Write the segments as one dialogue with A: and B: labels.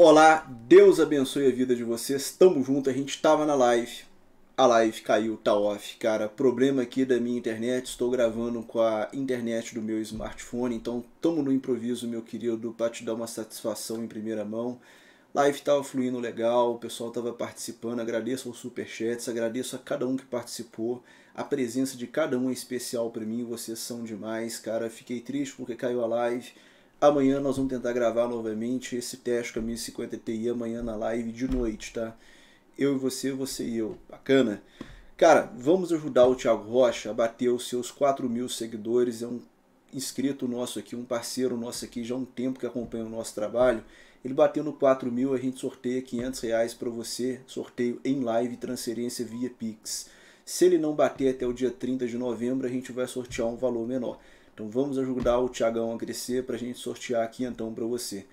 A: Olá, Deus abençoe a vida de vocês. Tamo junto, a gente tava na live. A live caiu, tá off, cara. Problema aqui da minha internet, estou gravando com a internet do meu smartphone, então tamo no improviso, meu querido, para te dar uma satisfação em primeira mão. Live tava fluindo legal, o pessoal tava participando. Agradeço aos superchats, agradeço a cada um que participou. A presença de cada um é especial para mim, vocês são demais, cara. Fiquei triste porque caiu a live Amanhã nós vamos tentar gravar novamente esse teste com a 1050 Ti amanhã na live de noite, tá? Eu e você, você e eu. Bacana? Cara, vamos ajudar o Thiago Rocha a bater os seus 4 mil seguidores. É um inscrito nosso aqui, um parceiro nosso aqui, já há um tempo que acompanha o nosso trabalho. Ele bateu no 4 mil, a gente sorteia 500 reais para você, sorteio em live, transferência via Pix. Se ele não bater até o dia 30 de novembro, a gente vai sortear um valor menor. Então vamos ajudar o Tiagão a crescer para a gente sortear aqui então para você.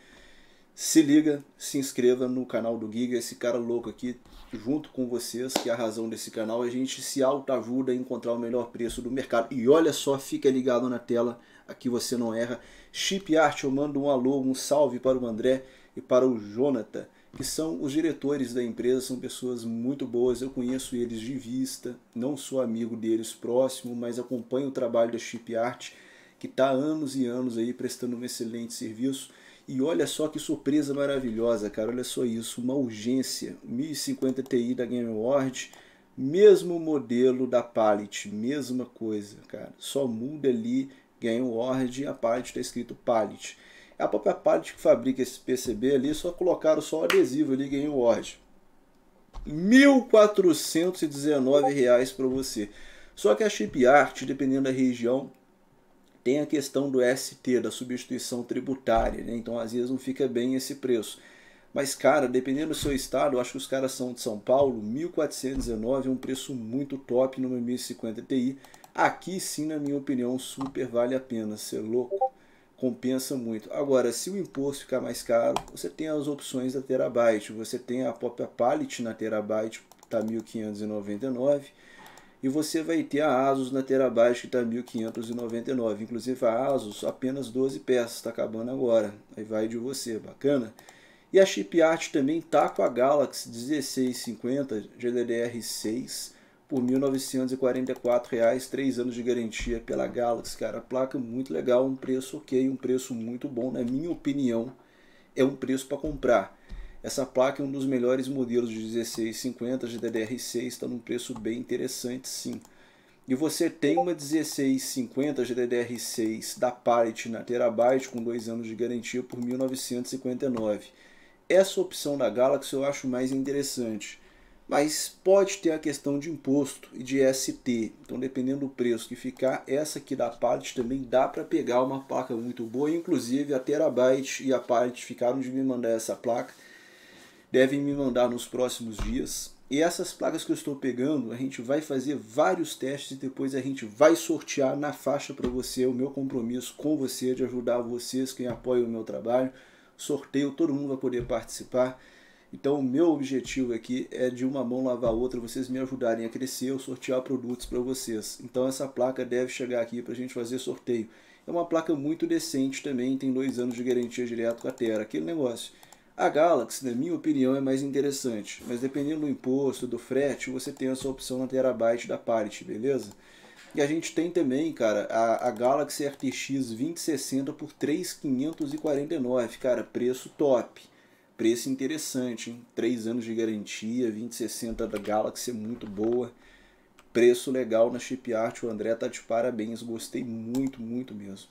A: Se liga, se inscreva no canal do Giga, esse cara louco aqui, junto com vocês, que é a razão desse canal, a gente se autoajuda a encontrar o melhor preço do mercado. E olha só, fica ligado na tela, aqui você não erra. Chip Art, eu mando um alô, um salve para o André e para o Jonathan, que são os diretores da empresa, são pessoas muito boas, eu conheço eles de vista, não sou amigo deles próximo, mas acompanho o trabalho da Chip Art que está anos e anos aí prestando um excelente serviço. E olha só que surpresa maravilhosa, cara, olha só isso, uma urgência, 1050 Ti da Game Award, mesmo modelo da Pallet, mesma coisa, cara, só muda ali Game Award e a Pallet está escrito Pallet. É a própria Pallet que fabrica esse PCB ali, só colocaram só o adesivo ali Game Award. R$ 1.419 para você. Só que a chip art, dependendo da região, tem a questão do ST, da substituição tributária, né? então às vezes não fica bem esse preço. Mas, cara, dependendo do seu estado, eu acho que os caras são de São Paulo, 1419 é um preço muito top numa 1050 Ti. Aqui sim, na minha opinião, super vale a pena, ser é louco, compensa muito. Agora, se o imposto ficar mais caro, você tem as opções da Terabyte, você tem a própria Pallet na Terabyte, tá 1599 e você vai ter a Asus na Terabyte que está 1.599. Inclusive a Asus, apenas 12 peças, está acabando agora. Aí vai de você, bacana? E a chipart também está com a Galaxy 1650 GDDR6 por R$ reais, três anos de garantia pela Galaxy, cara. placa muito legal, um preço ok, um preço muito bom, na minha opinião, é um preço para comprar. Essa placa é um dos melhores modelos de 1650 de DDR6, está num preço bem interessante sim. E você tem uma 1650 GDDR6 da Parity na Terabyte com dois anos de garantia por 1959. Essa opção da Galaxy eu acho mais interessante. Mas pode ter a questão de imposto e de ST. Então, dependendo do preço que ficar, essa aqui da Parity também dá para pegar uma placa muito boa. Inclusive, a Terabyte e a Parity ficaram de me mandar essa placa devem me mandar nos próximos dias. E essas placas que eu estou pegando, a gente vai fazer vários testes e depois a gente vai sortear na faixa para você o meu compromisso com você, de ajudar vocês, quem apoia o meu trabalho. Sorteio, todo mundo vai poder participar. Então, o meu objetivo aqui é de uma mão lavar a outra, vocês me ajudarem a crescer, eu sortear produtos para vocês. Então, essa placa deve chegar aqui para a gente fazer sorteio. É uma placa muito decente também, tem dois anos de garantia direto com a Terra, aquele negócio. A Galaxy, na minha opinião, é mais interessante, mas dependendo do imposto, do frete, você tem a sua opção na terabyte da Parity, beleza? E a gente tem também, cara, a, a Galaxy RTX 2060 por 3,549, cara, preço top. Preço interessante, hein? 3 anos de garantia, 2060 da Galaxy é muito boa. Preço legal na chipart, o André tá de parabéns, gostei muito, muito mesmo.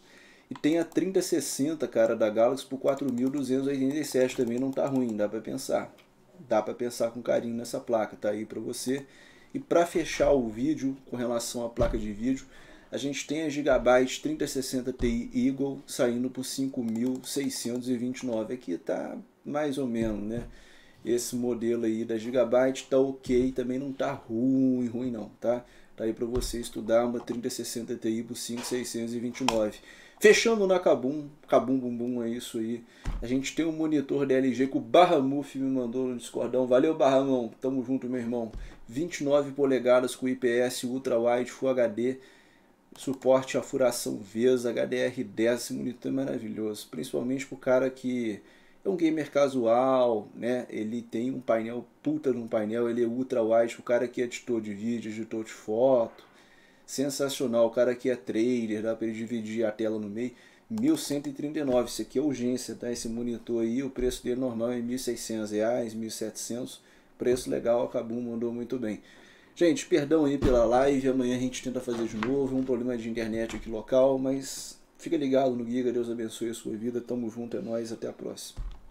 A: E tem a 3060, cara, da Galaxy por 4.287 também, não tá ruim, dá para pensar. Dá para pensar com carinho nessa placa, tá aí para você. E para fechar o vídeo com relação à placa de vídeo, a gente tem a Gigabyte 3060 Ti Eagle saindo por 5.629. Aqui tá mais ou menos, né? Esse modelo aí da Gigabyte tá ok, também não tá ruim, ruim não, tá? Tá aí para você estudar uma 3060 Ti por 5629. Fechando na Kabum, Kabum Bum Bum, é isso aí. A gente tem um monitor DLG que o Barra Muf me mandou no Discordão. Valeu, Barramão. Tamo junto, meu irmão. 29 polegadas com IPS Ultra Wide Full HD. Suporte a furação VESA, HDR10. Esse monitor é maravilhoso. Principalmente pro cara que é um gamer casual, né? Ele tem um painel, puta de um painel, ele é ultra wide, o cara que é editor de vídeo, editor de foto. Sensacional, o cara que é trailer, dá para ele dividir a tela no meio. 1139, isso aqui é urgência, tá? Esse monitor aí, o preço dele normal é 1600 reais, 1700. Preço legal, acabou, mandou muito bem. Gente, perdão aí pela live, amanhã a gente tenta fazer de novo, um problema de internet aqui local, mas Fica ligado no Giga, Deus abençoe a sua vida. Tamo junto, é nóis, até a próxima.